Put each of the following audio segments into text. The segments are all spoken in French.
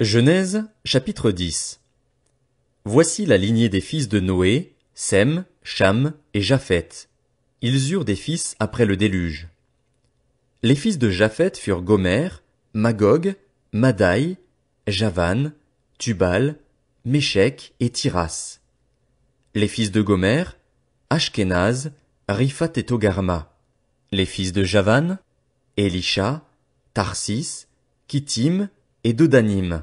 Genèse chapitre 10 Voici la lignée des fils de Noé, Sem, Cham et Japhet. Ils eurent des fils après le déluge. Les fils de Japhet furent Gomer, Magog, Madai, Javan, Tubal, Meshek et Tiras. Les fils de Gomer, Ashkenaz, Riphat et Togarma. Les fils de Javan, Elisha, Tarsis, Kittim et Dodanim.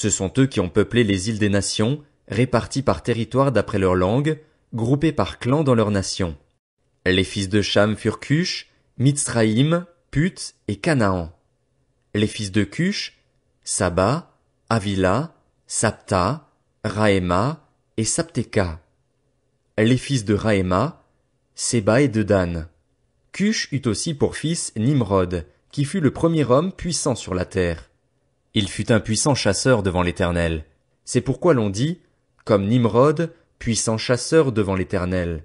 Ce sont eux qui ont peuplé les îles des nations, réparties par territoire d'après leur langue, groupées par clans dans leurs nations. Les fils de Cham furent Cush, Mitzraïm, Put et Canaan. Les fils de Cush, Saba, Avila, Sapta, Raema et Sapteka. Les fils de Raema, Seba et de Dan. Cush eut aussi pour fils Nimrod, qui fut le premier homme puissant sur la terre. Il fut un puissant chasseur devant l'Éternel. C'est pourquoi l'on dit, comme Nimrod, puissant chasseur devant l'Éternel.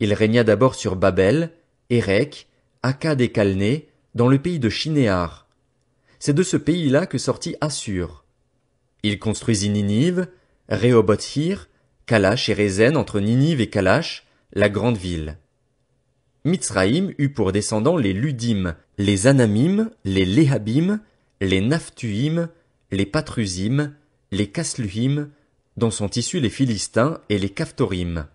Il régna d'abord sur Babel, Érec, Akkad et Kalné, dans le pays de Shinéar. C'est de ce pays-là que sortit Assur. Il construisit Ninive, Rehobothir, Kalash et Rezen entre Ninive et Kalash, la grande ville. Mitzraïm eut pour descendants les Ludim, les Anamim, les Léhabim, les Naphtuim, les Patrusim, les Casluhim, dont sont issus les Philistins et les Caphtorim.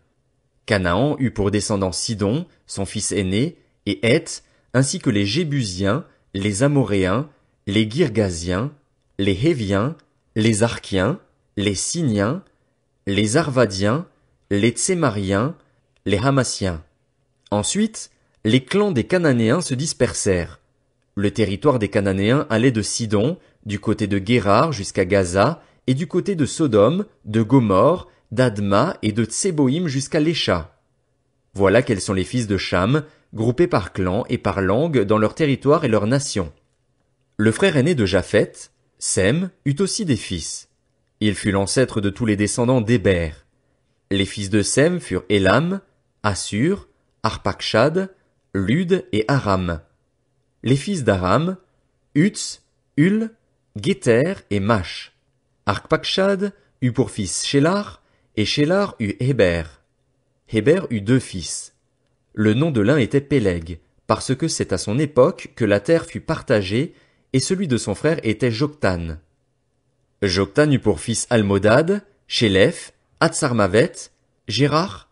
Canaan eut pour descendants Sidon, son fils aîné, et Heth, ainsi que les Jébusiens, les Amoréens, les Girgasiens, les Héviens, les Archiens, les Siniens, les Arvadiens, les Tsémariens, les Hamassiens. Ensuite, les clans des Cananéens se dispersèrent, le territoire des Cananéens allait de Sidon, du côté de Guérard jusqu'à Gaza, et du côté de Sodome, de Gomorre, d'Adma et de Tseboïm jusqu'à Lécha. Voilà quels sont les fils de Cham, groupés par clan et par langue dans leur territoire et leur nation. Le frère aîné de Japhet, Sem, eut aussi des fils. Il fut l'ancêtre de tous les descendants d'Héber. Les fils de Sem furent Elam, Assur, Arpakshad, Lud et Aram les fils d'Aram, Uts, Ul, Geter et Mash. arkpakshad eut pour fils Shélar, et Shélar eut Héber. Héber eut deux fils. Le nom de l'un était Peleg, parce que c'est à son époque que la terre fut partagée, et celui de son frère était Joktan. Joktan eut pour fils Almodad, Shélef, Atsarmavet, Gérard,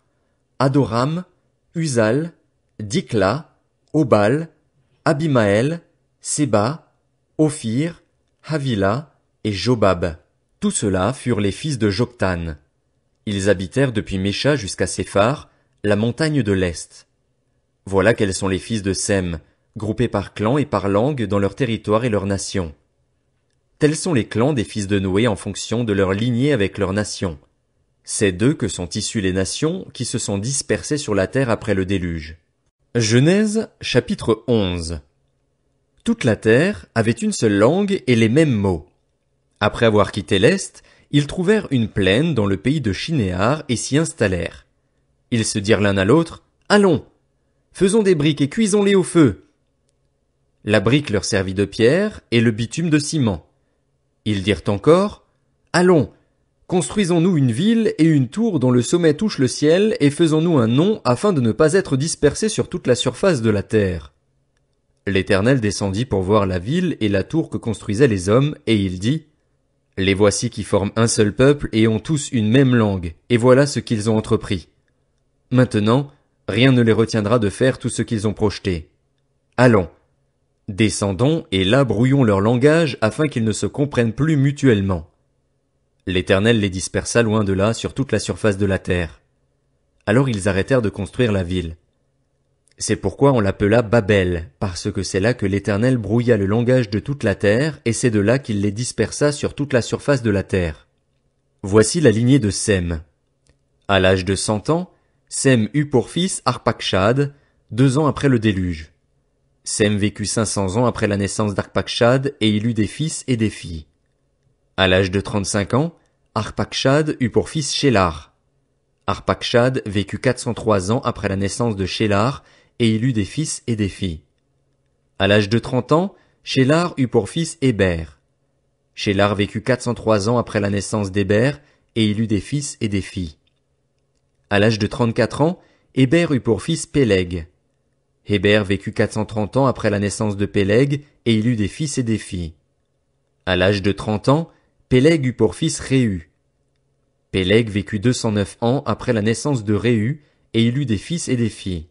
Adoram, Uzal, Dikla, Obal, Abimaël, Séba, Ophir, Havila et Jobab. Tous ceux-là furent les fils de Joktan. Ils habitèrent depuis Mécha jusqu'à Séphar, la montagne de l'Est. Voilà quels sont les fils de Sem, groupés par clan et par langue dans leur territoire et leur nation. Tels sont les clans des fils de Noé en fonction de leur lignée avec leur nation. C'est d'eux que sont issus les nations qui se sont dispersées sur la terre après le déluge. Genèse chapitre 11 Toute la terre avait une seule langue et les mêmes mots. Après avoir quitté l'Est, ils trouvèrent une plaine dans le pays de Chinéar et s'y installèrent. Ils se dirent l'un à l'autre, Allons, faisons des briques et cuisons-les au feu. La brique leur servit de pierre et le bitume de ciment. Ils dirent encore, Allons, Construisons-nous une ville et une tour dont le sommet touche le ciel et faisons-nous un nom afin de ne pas être dispersés sur toute la surface de la terre. L'Éternel descendit pour voir la ville et la tour que construisaient les hommes, et il dit, Les voici qui forment un seul peuple et ont tous une même langue, et voilà ce qu'ils ont entrepris. Maintenant, rien ne les retiendra de faire tout ce qu'ils ont projeté. Allons, descendons et là brouillons leur langage afin qu'ils ne se comprennent plus mutuellement. L'Éternel les dispersa loin de là sur toute la surface de la terre. Alors ils arrêtèrent de construire la ville. C'est pourquoi on l'appela Babel, parce que c'est là que l'Éternel brouilla le langage de toute la terre, et c'est de là qu'il les dispersa sur toute la surface de la terre. Voici la lignée de Sem. À l'âge de cent ans, Sem eut pour fils Arpachshad, deux ans après le déluge. Sem vécut cinq cents ans après la naissance d'Arpachshad, et il eut des fils et des filles. À l'âge de 35 ans, Arpakshad eut pour fils Shélar. Arpakshad vécut 403 ans après la naissance de Shélar et il eut des fils et des filles. À l'âge de 30 ans, Shélar eut pour fils Héber. Shélar vécut 403 ans après la naissance d'Héber et il eut des fils et des filles. À l'âge de 34 ans, Héber eut pour fils Péleg. Héber vécut 430 ans après la naissance de Péleg et il eut des fils et des filles. À l'âge de 30 ans, Péleg eut pour fils Réhu. Péleg vécut 209 ans après la naissance de Réu et il eut des fils et des filles.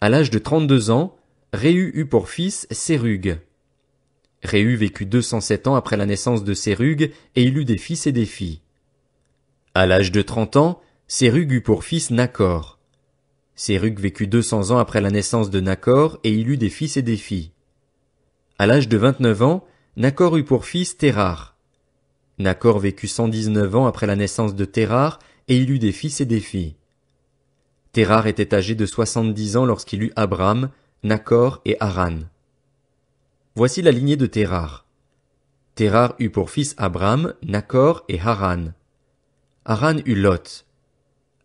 À l'âge de 32 ans, Réhu eut pour fils Sérug. Réhu vécut 207 ans après la naissance de Sérug, et il eut des fils et des filles. À l'âge de 30 ans, Sérug eut pour fils Nacor. Sérug vécut 200 ans après la naissance de Nacor, et il eut des fils et des filles. À l'âge de 29 ans, Nacor eut pour fils Nacor vécut 119 ans après la naissance de Terar et il eut des fils et des filles. Terar était âgé de soixante-dix ans lorsqu'il eut Abraham, Nacor et Haran. Voici la lignée de Terar. Terar eut pour fils Abraham, Nacor et Haran. Haran eut Lot.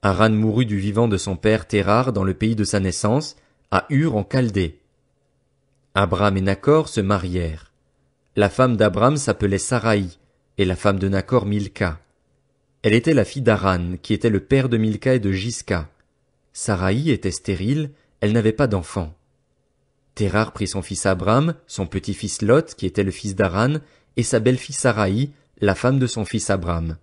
Haran mourut du vivant de son père Terar dans le pays de sa naissance, à Ur en Chaldée. Abraham et Nacor se marièrent. La femme d'Abraham s'appelait Sarai, et la femme de Nacor Milka. Elle était la fille d'Aran, qui était le père de Milka et de Jiska. Sarai était stérile, elle n'avait pas d'enfant. Terrar prit son fils Abram, son petit-fils Lot, qui était le fils d'Aran, et sa belle-fille Sarai, la femme de son fils Abram.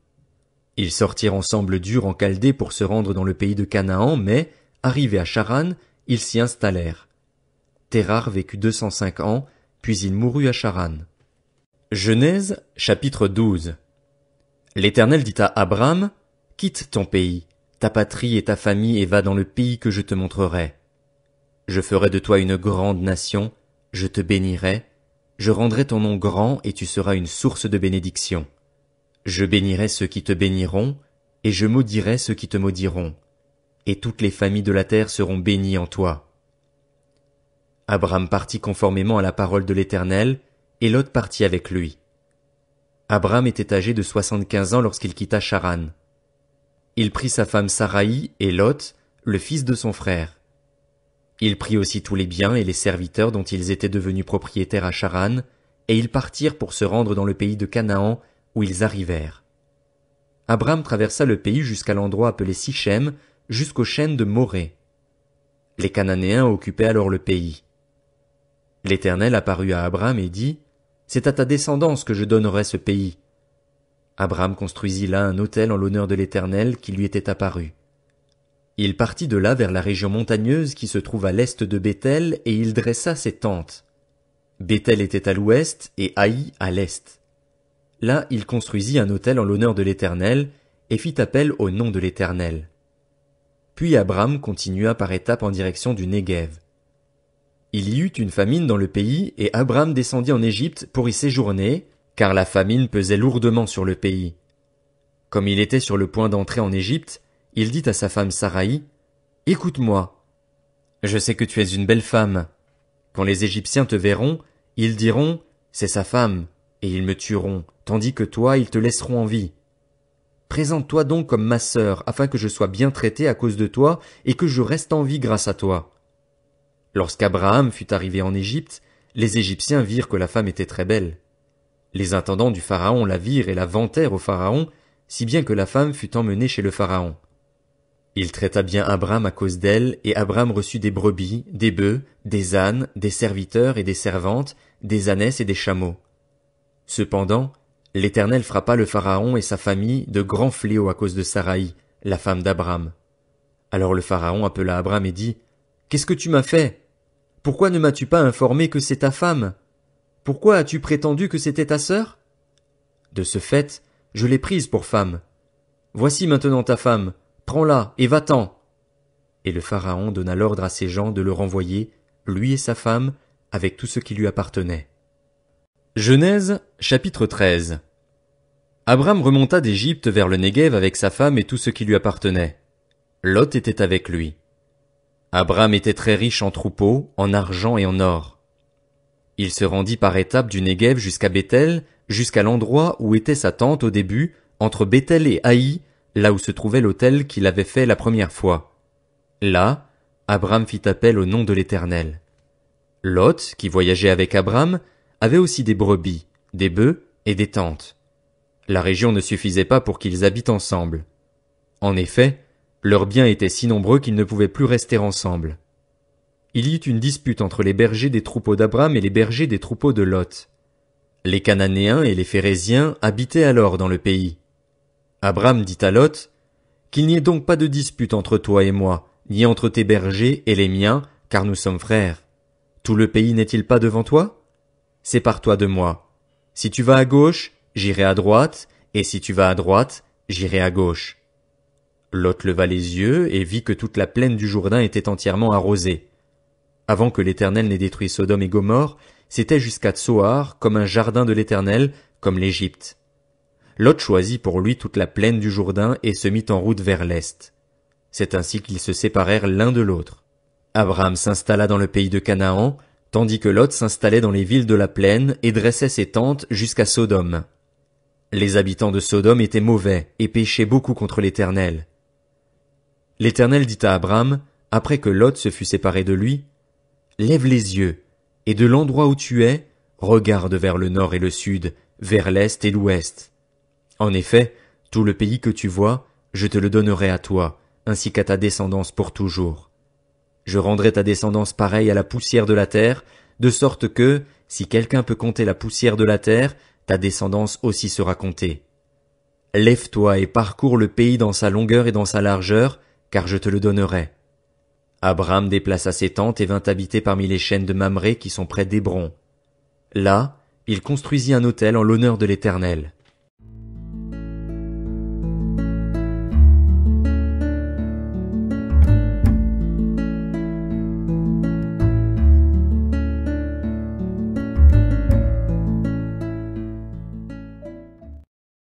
Ils sortirent ensemble d'Ur en Caldé pour se rendre dans le pays de Canaan, mais, arrivés à Charan, ils s'y installèrent. Terrar vécut deux cent cinq ans, puis il mourut à Charan. Genèse chapitre 12 L'Éternel dit à Abraham, Quitte ton pays, ta patrie et ta famille et va dans le pays que je te montrerai. Je ferai de toi une grande nation, je te bénirai, je rendrai ton nom grand et tu seras une source de bénédiction. Je bénirai ceux qui te béniront, et je maudirai ceux qui te maudiront, et toutes les familles de la terre seront bénies en toi. Abraham partit conformément à la parole de l'Éternel, et Lot partit avec lui. Abraham était âgé de soixante-quinze ans lorsqu'il quitta Charan. Il prit sa femme Saraï et Lot, le fils de son frère. Il prit aussi tous les biens et les serviteurs dont ils étaient devenus propriétaires à Charan, et ils partirent pour se rendre dans le pays de Canaan, où ils arrivèrent. Abraham traversa le pays jusqu'à l'endroit appelé Sichem, jusqu'aux chaînes de Moré. Les Cananéens occupaient alors le pays. L'Éternel apparut à Abraham et dit, c'est à ta descendance que je donnerai ce pays. Abraham construisit là un hôtel en l'honneur de l'Éternel qui lui était apparu. Il partit de là vers la région montagneuse qui se trouve à l'est de Béthel, et il dressa ses tentes. Bethel était à l'ouest et Haï à l'est. Là il construisit un hôtel en l'honneur de l'Éternel, et fit appel au nom de l'Éternel. Puis Abraham continua par étapes en direction du Négève. Il y eut une famine dans le pays, et Abraham descendit en Égypte pour y séjourner, car la famine pesait lourdement sur le pays. Comme il était sur le point d'entrer en Égypte, il dit à sa femme Saraï, Écoute-moi. Je sais que tu es une belle femme. Quand les Égyptiens te verront, ils diront, C'est sa femme, et ils me tueront, tandis que toi, ils te laisseront en vie. Présente-toi donc comme ma sœur, afin que je sois bien traité à cause de toi, et que je reste en vie grâce à toi. Lorsqu'Abraham fut arrivé en Égypte, les Égyptiens virent que la femme était très belle. Les intendants du Pharaon la virent et la vantèrent au Pharaon, si bien que la femme fut emmenée chez le Pharaon. Il traita bien Abraham à cause d'elle, et Abraham reçut des brebis, des bœufs, des ânes, des serviteurs et des servantes, des ânesses et des chameaux. Cependant, l'Éternel frappa le Pharaon et sa famille de grands fléaux à cause de Saraï, la femme d'Abraham. Alors le Pharaon appela Abraham et dit, Qu'est-ce que tu m'as fait? Pourquoi ne m'as-tu pas informé que c'est ta femme Pourquoi as-tu prétendu que c'était ta sœur De ce fait, je l'ai prise pour femme. Voici maintenant ta femme, prends-la et va-t'en. Et le Pharaon donna l'ordre à ses gens de le renvoyer, lui et sa femme, avec tout ce qui lui appartenait. Genèse chapitre 13 Abraham remonta d'Égypte vers le Négève avec sa femme et tout ce qui lui appartenait. Lot était avec lui. Abraham était très riche en troupeaux, en argent et en or. Il se rendit par étapes du Négev jusqu'à Bethel, jusqu'à l'endroit où était sa tente au début, entre Bethel et Haï, là où se trouvait l'autel qu'il avait fait la première fois. Là, Abraham fit appel au nom de l'Éternel. Lot, qui voyageait avec Abraham, avait aussi des brebis, des bœufs et des tentes. La région ne suffisait pas pour qu'ils habitent ensemble. En effet, leurs biens étaient si nombreux qu'ils ne pouvaient plus rester ensemble. Il y eut une dispute entre les bergers des troupeaux d'Abraham et les bergers des troupeaux de Lot. Les Cananéens et les Phérésiens habitaient alors dans le pays. Abraham dit à Lot, Qu'il n'y ait donc pas de dispute entre toi et moi, ni entre tes bergers et les miens, car nous sommes frères. Tout le pays n'est-il pas devant toi? Sépare-toi de moi. Si tu vas à gauche, j'irai à droite, et si tu vas à droite, j'irai à gauche. Lot leva les yeux et vit que toute la plaine du Jourdain était entièrement arrosée. Avant que l'Éternel n'ait détruit Sodome et Gomorre, c'était jusqu'à Tsoar comme un jardin de l'Éternel, comme l'Égypte. Lot choisit pour lui toute la plaine du Jourdain et se mit en route vers l'est. C'est ainsi qu'ils se séparèrent l'un de l'autre. Abraham s'installa dans le pays de Canaan, tandis que Lot s'installait dans les villes de la plaine et dressait ses tentes jusqu'à Sodome. Les habitants de Sodome étaient mauvais et péchaient beaucoup contre l'Éternel. L'Éternel dit à Abraham, après que Lot se fut séparé de lui, Lève les yeux, et de l'endroit où tu es, regarde vers le nord et le sud, vers l'est et l'ouest. En effet, tout le pays que tu vois, je te le donnerai à toi, ainsi qu'à ta descendance pour toujours. Je rendrai ta descendance pareille à la poussière de la terre, de sorte que, si quelqu'un peut compter la poussière de la terre, ta descendance aussi sera comptée. Lève-toi et parcours le pays dans sa longueur et dans sa largeur, car je te le donnerai. Abraham déplaça ses tentes et vint habiter parmi les chaînes de Mamré qui sont près d'Hébron. Là, il construisit un autel en l'honneur de l'Éternel.